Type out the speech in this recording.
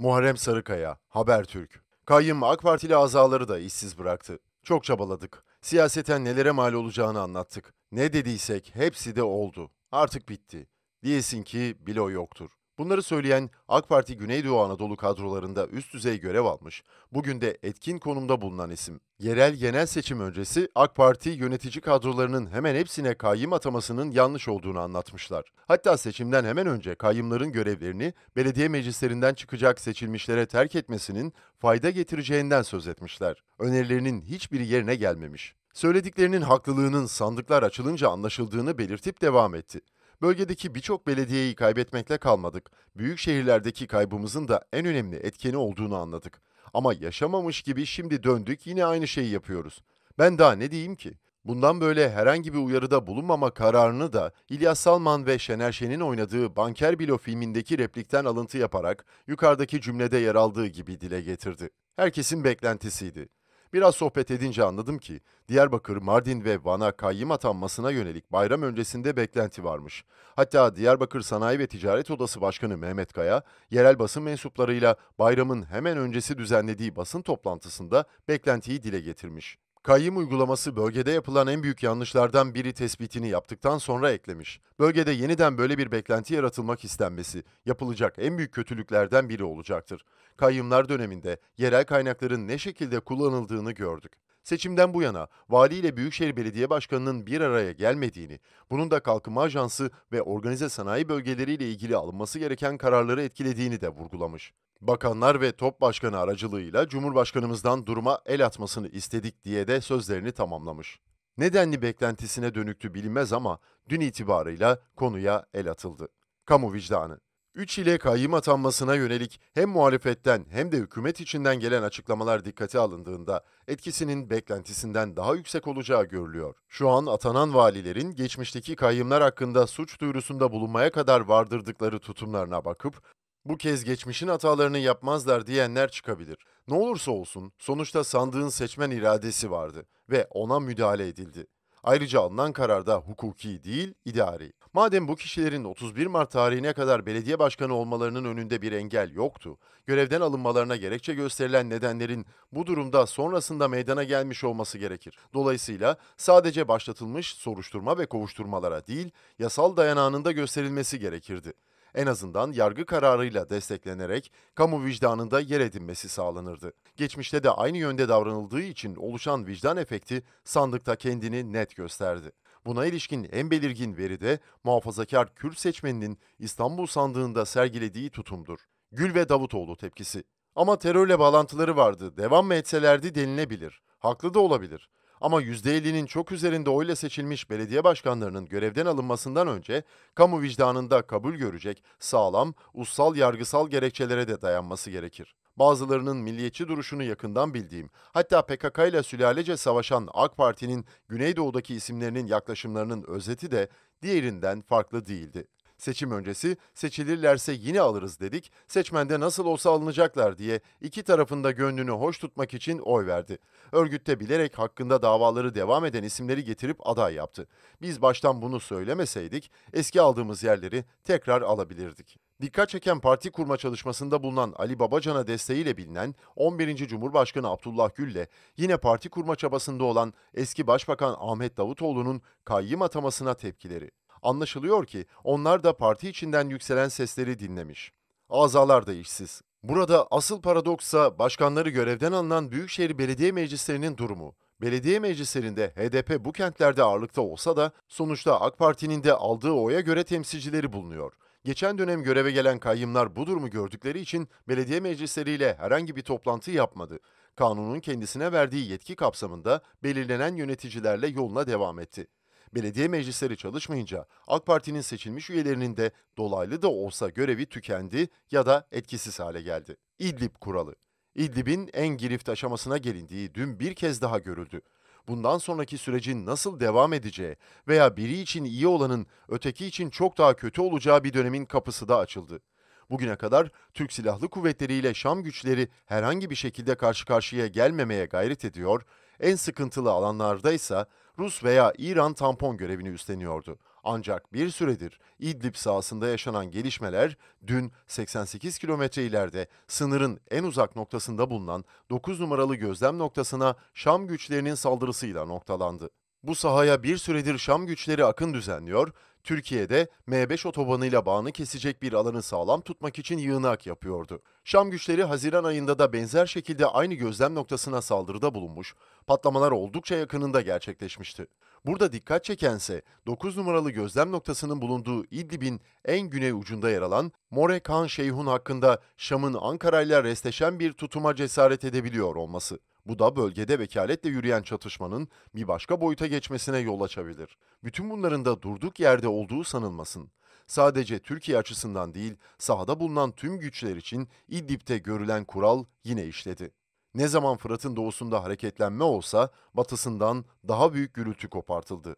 Muharrem Sarıkaya, Habertürk. Kayyım AK Partili azaları da işsiz bıraktı. Çok çabaladık. Siyaseten nelere mal olacağını anlattık. Ne dediysek hepsi de oldu. Artık bitti. Diyesin ki bilo yoktur. Bunları söyleyen AK Parti Güneydoğu Anadolu kadrolarında üst düzey görev almış, bugün de etkin konumda bulunan isim. Yerel genel seçim öncesi AK Parti yönetici kadrolarının hemen hepsine kayyım atamasının yanlış olduğunu anlatmışlar. Hatta seçimden hemen önce kayyımların görevlerini belediye meclislerinden çıkacak seçilmişlere terk etmesinin fayda getireceğinden söz etmişler. Önerilerinin hiçbiri yerine gelmemiş. Söylediklerinin haklılığının sandıklar açılınca anlaşıldığını belirtip devam etti. Bölgedeki birçok belediyeyi kaybetmekle kalmadık. Büyük şehirlerdeki kaybımızın da en önemli etkeni olduğunu anladık. Ama yaşamamış gibi şimdi döndük yine aynı şeyi yapıyoruz. Ben daha ne diyeyim ki? Bundan böyle herhangi bir uyarıda bulunmama kararını da İlyas Salman ve Şener Şen'in oynadığı Banker Bilo filmindeki replikten alıntı yaparak yukarıdaki cümlede yer aldığı gibi dile getirdi. Herkesin beklentisiydi. Biraz sohbet edince anladım ki Diyarbakır, Mardin ve Van'a kayyım atanmasına yönelik bayram öncesinde beklenti varmış. Hatta Diyarbakır Sanayi ve Ticaret Odası Başkanı Mehmet Kaya, yerel basın mensuplarıyla bayramın hemen öncesi düzenlediği basın toplantısında beklentiyi dile getirmiş. Kayyım uygulaması bölgede yapılan en büyük yanlışlardan biri tespitini yaptıktan sonra eklemiş. Bölgede yeniden böyle bir beklenti yaratılmak istenmesi yapılacak en büyük kötülüklerden biri olacaktır. Kayyımlar döneminde yerel kaynakların ne şekilde kullanıldığını gördük. Seçimden bu yana vali ile Büyükşehir Belediye Başkanı'nın bir araya gelmediğini, bunun da Kalkınma Ajansı ve organize sanayi bölgeleriyle ilgili alınması gereken kararları etkilediğini de vurgulamış. Bakanlar ve top başkanı aracılığıyla Cumhurbaşkanımızdan duruma el atmasını istedik diye de sözlerini tamamlamış. Nedenli beklentisine dönüktü bilinmez ama dün itibarıyla konuya el atıldı. Kamu vicdanı. 3 ile kayyım atanmasına yönelik hem muhalefetten hem de hükümet içinden gelen açıklamalar dikkate alındığında etkisinin beklentisinden daha yüksek olacağı görülüyor. Şu an atanan valilerin geçmişteki kayyımlar hakkında suç duyurusunda bulunmaya kadar vardırdıkları tutumlarına bakıp bu kez geçmişin hatalarını yapmazlar diyenler çıkabilir. Ne olursa olsun sonuçta sandığın seçmen iradesi vardı ve ona müdahale edildi. Ayrıca alınan kararda hukuki değil, idari. Madem bu kişilerin 31 Mart tarihine kadar belediye başkanı olmalarının önünde bir engel yoktu, görevden alınmalarına gerekçe gösterilen nedenlerin bu durumda sonrasında meydana gelmiş olması gerekir. Dolayısıyla sadece başlatılmış soruşturma ve kovuşturmalara değil, yasal dayanağının da gösterilmesi gerekirdi en azından yargı kararıyla desteklenerek kamu vicdanında yer edinmesi sağlanırdı. Geçmişte de aynı yönde davranıldığı için oluşan vicdan efekti sandıkta kendini net gösterdi. Buna ilişkin en belirgin veri de muhafazakar Kürt seçmeninin İstanbul sandığında sergilediği tutumdur. Gül ve Davutoğlu tepkisi. Ama terörle bağlantıları vardı, devam mı etselerdi denilebilir. Haklı da olabilir. Ama %50'nin çok üzerinde oyla seçilmiş belediye başkanlarının görevden alınmasından önce kamu vicdanında kabul görecek sağlam, ussal yargısal gerekçelere de dayanması gerekir. Bazılarının milliyetçi duruşunu yakından bildiğim, hatta PKK ile sülalece savaşan AK Parti'nin Güneydoğu'daki isimlerinin yaklaşımlarının özeti de diğerinden farklı değildi. Seçim öncesi seçilirlerse yine alırız dedik, seçmende nasıl olsa alınacaklar diye iki tarafında gönlünü hoş tutmak için oy verdi. Örgütte bilerek hakkında davaları devam eden isimleri getirip aday yaptı. Biz baştan bunu söylemeseydik eski aldığımız yerleri tekrar alabilirdik. Dikkat çeken parti kurma çalışmasında bulunan Ali Babacan'a desteğiyle bilinen 11. Cumhurbaşkanı Abdullah Gül'le yine parti kurma çabasında olan eski Başbakan Ahmet Davutoğlu'nun kayyım atamasına tepkileri. Anlaşılıyor ki onlar da parti içinden yükselen sesleri dinlemiş. Azalar da işsiz. Burada asıl paradoksa başkanları görevden alınan Büyükşehir Belediye Meclislerinin durumu. Belediye meclislerinde HDP bu kentlerde ağırlıkta olsa da sonuçta AK Parti'nin de aldığı oya göre temsilcileri bulunuyor. Geçen dönem göreve gelen kayyımlar bu durumu gördükleri için belediye meclisleriyle herhangi bir toplantı yapmadı. Kanunun kendisine verdiği yetki kapsamında belirlenen yöneticilerle yoluna devam etti. Belediye meclisleri çalışmayınca AK Parti'nin seçilmiş üyelerinin de dolaylı da olsa görevi tükendi ya da etkisiz hale geldi. İdlib kuralı. İdlib'in en girift aşamasına gelindiği dün bir kez daha görüldü. Bundan sonraki sürecin nasıl devam edeceği veya biri için iyi olanın öteki için çok daha kötü olacağı bir dönemin kapısı da açıldı. Bugüne kadar Türk Silahlı Kuvvetleri ile Şam güçleri herhangi bir şekilde karşı karşıya gelmemeye gayret ediyor en sıkıntılı alanlarda ise Rus veya İran tampon görevini üstleniyordu. Ancak bir süredir İdlib sahasında yaşanan gelişmeler dün 88 kilometre ileride sınırın en uzak noktasında bulunan 9 numaralı gözlem noktasına Şam güçlerinin saldırısıyla noktalandı. Bu sahaya bir süredir Şam güçleri akın düzenliyor Türkiye'de M5 otobanıyla bağını kesecek bir alanı sağlam tutmak için yığınak yapıyordu. Şam güçleri Haziran ayında da benzer şekilde aynı gözlem noktasına saldırıda bulunmuş, patlamalar oldukça yakınında gerçekleşmişti. Burada dikkat çekense 9 numaralı gözlem noktasının bulunduğu İdlib'in en güney ucunda yer alan More Khan Şeyhun hakkında Şam'ın Ankara ile restleşen bir tutuma cesaret edebiliyor olması. Bu da bölgede vekaletle yürüyen çatışmanın bir başka boyuta geçmesine yol açabilir. Bütün bunların da durduk yerde olduğu sanılmasın. Sadece Türkiye açısından değil, sahada bulunan tüm güçler için İdlib'de görülen kural yine işledi. Ne zaman Fırat'ın doğusunda hareketlenme olsa batısından daha büyük gürültü kopartıldı.